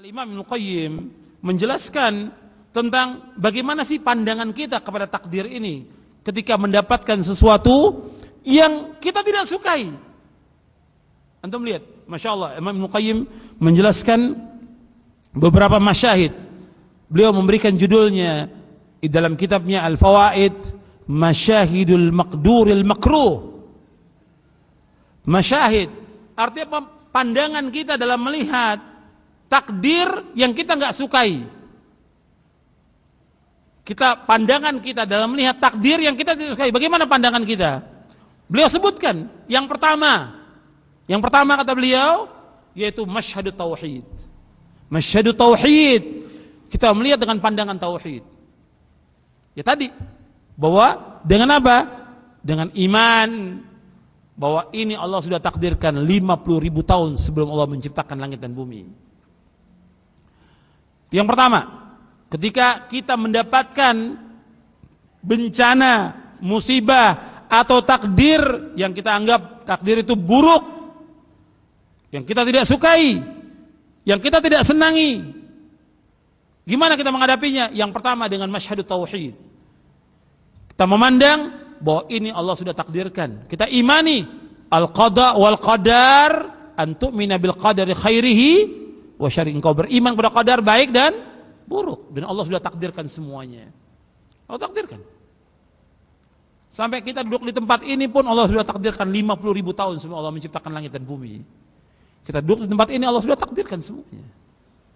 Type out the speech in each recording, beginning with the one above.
Al-Imam Ibnu Qayyim menjelaskan tentang bagaimana sih pandangan kita kepada takdir ini ketika mendapatkan sesuatu yang kita tidak sukai. Antum lihat, Masya Allah, Imam Ibn Qayyim menjelaskan beberapa masyahid. Beliau memberikan judulnya di dalam kitabnya Al-Fawaid, Masyahidul Maqduril Makruh. Masyahid, artinya pandangan kita dalam melihat takdir yang kita nggak sukai. Kita pandangan kita dalam melihat takdir yang kita tidak sukai. Bagaimana pandangan kita? Beliau sebutkan yang pertama. Yang pertama kata beliau yaitu masyhadu tauhid. Masyhadu tauhid. Kita melihat dengan pandangan tauhid. Ya tadi bahwa dengan apa? Dengan iman bahwa ini Allah sudah takdirkan 50 ribu tahun sebelum Allah menciptakan langit dan bumi. Yang pertama, ketika kita mendapatkan bencana, musibah atau takdir yang kita anggap takdir itu buruk, yang kita tidak sukai, yang kita tidak senangi. Gimana kita menghadapinya? Yang pertama dengan masyhadu tauhid. Kita memandang bahwa ini Allah sudah takdirkan. Kita imani al-qada wal qadar antuk minabil bil qadari khairihi wa syarri engkau beriman pada qadar baik dan buruk dan Allah sudah takdirkan semuanya Allah takdirkan sampai kita duduk di tempat ini pun Allah sudah takdirkan 50 ribu tahun sebelum Allah menciptakan langit dan bumi kita duduk di tempat ini Allah sudah takdirkan semuanya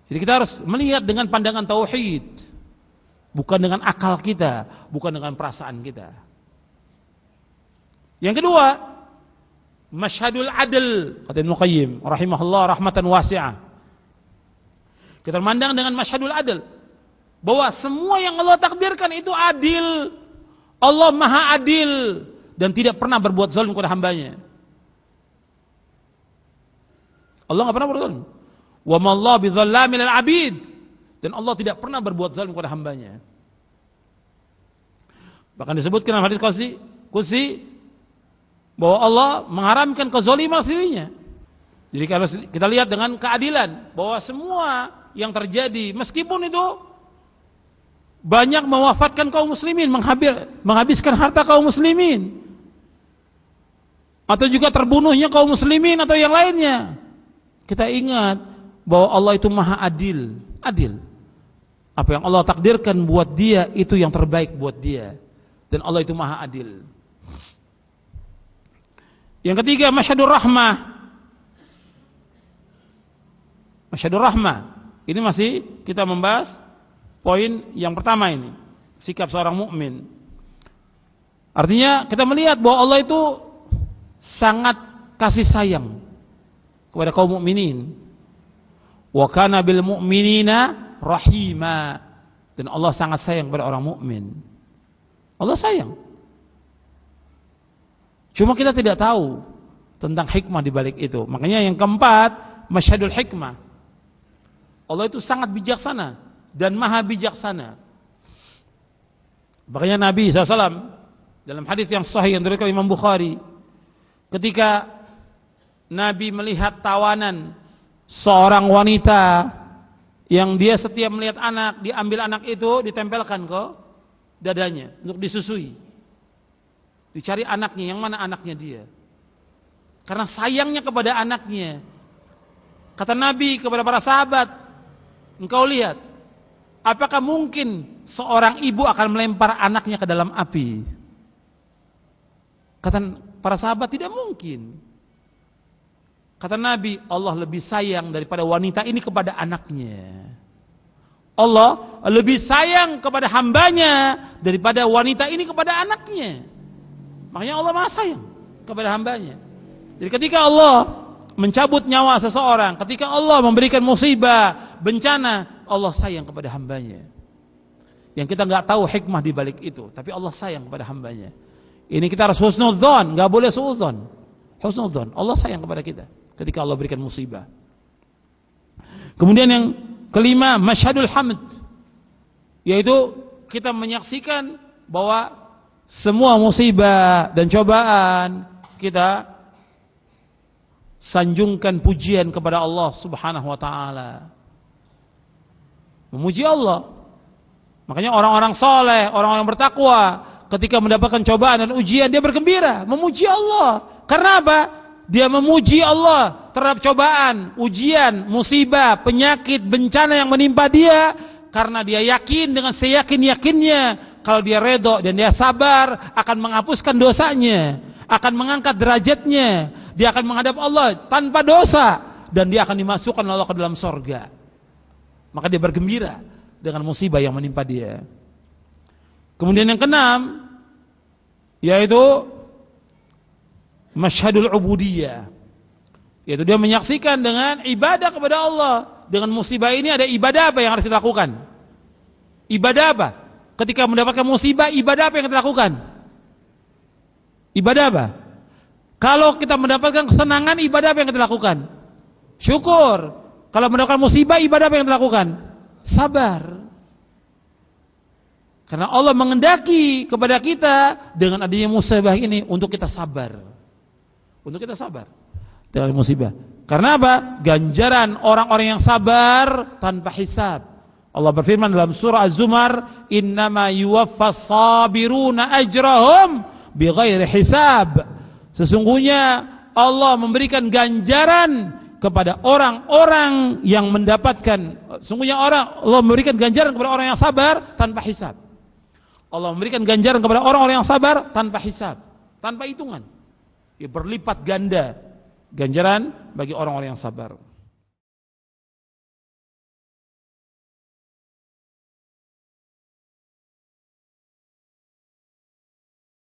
jadi kita harus melihat dengan pandangan tauhid bukan dengan akal kita bukan dengan perasaan kita yang kedua masyhadul adil. kata Ibnu Qayyim rahimahullah rahmatan wasi'ah kita memandang dengan masyadul adil bahwa semua yang Allah takdirkan itu adil. Allah Maha Adil dan tidak pernah berbuat zalim kepada hambanya. Allah tidak pernah berbuat zalim. Wa mallahu bidzallamin lil abid. Dan Allah tidak pernah berbuat zalim kepada hambanya. Bahkan disebutkan dalam hadis kursi, kursi bahwa Allah mengharamkan kezaliman dirinya. Jadi kalau kita lihat dengan keadilan bahwa semua yang terjadi meskipun itu banyak mewafatkan kaum muslimin, menghabiskan harta kaum muslimin atau juga terbunuhnya kaum muslimin atau yang lainnya. Kita ingat bahwa Allah itu Maha Adil, adil. Apa yang Allah takdirkan buat dia itu yang terbaik buat dia dan Allah itu Maha Adil. Yang ketiga, masyadur rahmah Masyadur Rahmah. Ini masih kita membahas poin yang pertama ini. Sikap seorang mukmin. Artinya kita melihat bahwa Allah itu sangat kasih sayang kepada kaum mukminin. Wa kana bil mu'minina rahima. Dan Allah sangat sayang kepada orang mukmin. Allah sayang. Cuma kita tidak tahu tentang hikmah di balik itu. Makanya yang keempat, masyadul hikmah. Allah itu sangat bijaksana dan maha bijaksana. Makanya Nabi SAW dalam hadis yang sahih yang diriwayatkan Imam Bukhari ketika Nabi melihat tawanan seorang wanita yang dia setiap melihat anak diambil anak itu ditempelkan ke dadanya untuk disusui dicari anaknya yang mana anaknya dia karena sayangnya kepada anaknya kata Nabi kepada para sahabat Engkau lihat, apakah mungkin seorang ibu akan melempar anaknya ke dalam api? Kata para sahabat tidak mungkin. Kata Nabi, Allah lebih sayang daripada wanita ini kepada anaknya. Allah lebih sayang kepada hambanya daripada wanita ini kepada anaknya. Makanya Allah maha sayang kepada hambanya. Jadi ketika Allah mencabut nyawa seseorang, ketika Allah memberikan musibah, bencana, Allah sayang kepada hambanya. Yang kita nggak tahu hikmah di balik itu, tapi Allah sayang kepada hambanya. Ini kita harus husnudzon, nggak boleh suudzon. Husnudzon, Allah sayang kepada kita ketika Allah berikan musibah. Kemudian yang kelima, masyhadul hamd yaitu kita menyaksikan bahwa semua musibah dan cobaan kita sanjungkan pujian kepada Allah Subhanahu wa taala. Memuji Allah. Makanya orang-orang soleh, orang-orang bertakwa ketika mendapatkan cobaan dan ujian dia bergembira, memuji Allah. Karena apa? Dia memuji Allah terhadap cobaan, ujian, musibah, penyakit, bencana yang menimpa dia karena dia yakin dengan seyakin-yakinnya kalau dia redho dan dia sabar akan menghapuskan dosanya, akan mengangkat derajatnya, dia akan menghadap Allah tanpa dosa dan dia akan dimasukkan Allah ke dalam sorga. Maka dia bergembira dengan musibah yang menimpa dia. Kemudian yang keenam yaitu masyhadul ubudiyah. Yaitu dia menyaksikan dengan ibadah kepada Allah. Dengan musibah ini ada ibadah apa yang harus dilakukan? Ibadah apa? Ketika mendapatkan musibah, ibadah apa yang dilakukan? Ibadah apa? Kalau kita mendapatkan kesenangan, ibadah apa yang kita lakukan? Syukur. Kalau mendapatkan musibah, ibadah apa yang kita lakukan? Sabar. Karena Allah mengendaki kepada kita dengan adanya musibah ini untuk kita sabar. Untuk kita sabar dengan musibah. Karena apa? Ganjaran orang-orang yang sabar tanpa hisab. Allah berfirman dalam surah Az-Zumar, "Innama yuwaffas sabiruna ajrahum bighairi hisab." Sesungguhnya Allah memberikan ganjaran kepada orang-orang yang mendapatkan sesungguhnya orang Allah memberikan ganjaran kepada orang yang sabar tanpa hisab. Allah memberikan ganjaran kepada orang-orang yang sabar tanpa hisab, tanpa hitungan. Ya berlipat ganda ganjaran bagi orang-orang yang sabar.